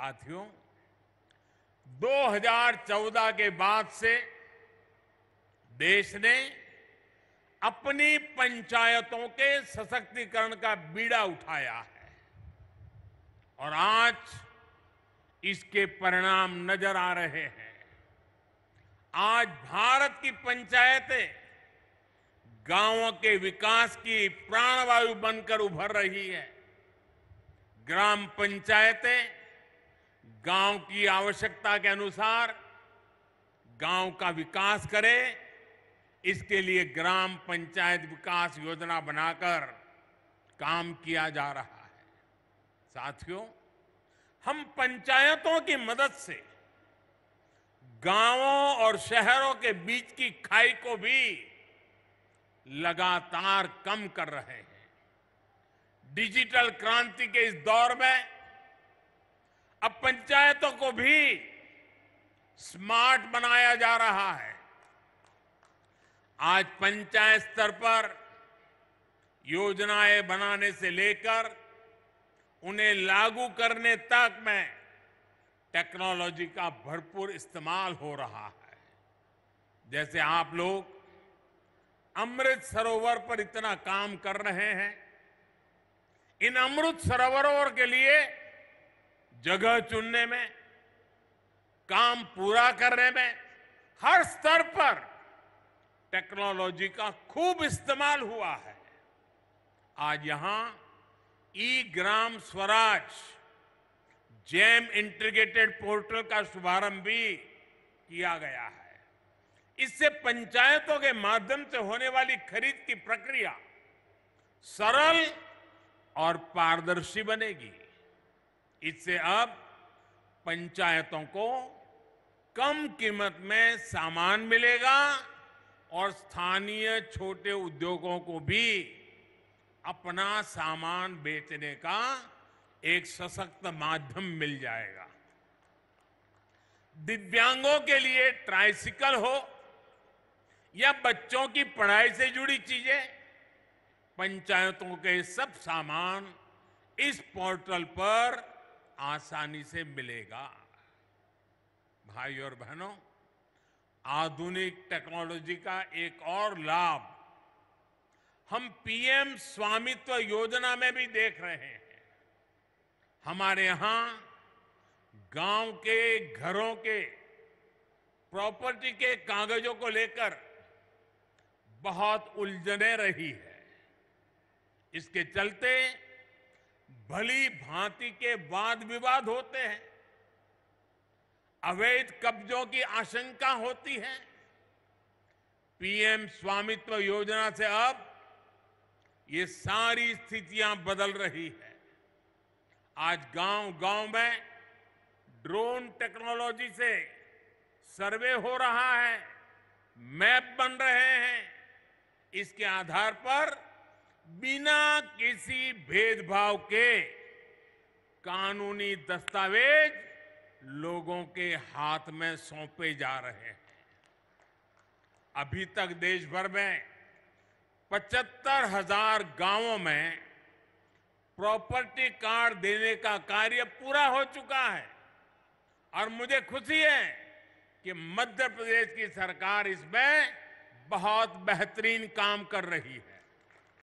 साथियों 2014 के बाद से देश ने अपनी पंचायतों के सशक्तिकरण का बीड़ा उठाया है और आज इसके परिणाम नजर आ रहे हैं आज भारत की पंचायतें गांवों के विकास की प्राणवायु बनकर उभर रही है ग्राम पंचायतें गांव की आवश्यकता के अनुसार गांव का विकास करे इसके लिए ग्राम पंचायत विकास योजना बनाकर काम किया जा रहा है साथियों हम पंचायतों की मदद से गांवों और शहरों के बीच की खाई को भी लगातार कम कर रहे हैं डिजिटल क्रांति के इस दौर में अब पंचायतों को भी स्मार्ट बनाया जा रहा है आज पंचायत स्तर पर योजनाएं बनाने से लेकर उन्हें लागू करने तक में टेक्नोलॉजी का भरपूर इस्तेमाल हो रहा है जैसे आप लोग अमृत सरोवर पर इतना काम कर रहे हैं इन अमृत सरोवरों के लिए जगह चुनने में काम पूरा करने में हर स्तर पर टेक्नोलॉजी का खूब इस्तेमाल हुआ है आज यहां e Gram Swaraj GeM integrated portal का शुभारंभ भी किया गया है इससे पंचायतों के माध्यम से होने वाली खरीद की प्रक्रिया सरल और पारदर्शी बनेगी इससे अब पंचायतों को कम कीमत में सामान मिलेगा और स्थानीय छोटे उद्योगों को भी अपना सामान बेचने का एक सशक्त माध्यम मिल जाएगा दिव्यांगों के लिए ट्राइसिकल हो या बच्चों की पढ़ाई से जुड़ी चीजें पंचायतों के सब सामान इस पोर्टल पर आसानी से मिलेगा भाई और बहनों आधुनिक टेक्नोलॉजी का एक और लाभ हम पीएम स्वामित्व योजना में भी देख रहे हैं हमारे यहां गांव के घरों के प्रॉपर्टी के कागजों को लेकर बहुत उलझने रही है इसके चलते भली भांति के वाद विवाद होते हैं अवैध कब्जों की आशंका होती है पीएम स्वामित्व योजना से अब ये सारी स्थितियां बदल रही है आज गांव गांव में ड्रोन टेक्नोलॉजी से सर्वे हो रहा है मैप बन रहे हैं इसके आधार पर बिना किसी भेदभाव के कानूनी दस्तावेज लोगों के हाथ में सौंपे जा रहे हैं अभी तक देश भर में पचहत्तर हजार गांवों में प्रॉपर्टी कार्ड देने का कार्य पूरा हो चुका है और मुझे खुशी है कि मध्य प्रदेश की सरकार इसमें बहुत बेहतरीन काम कर रही है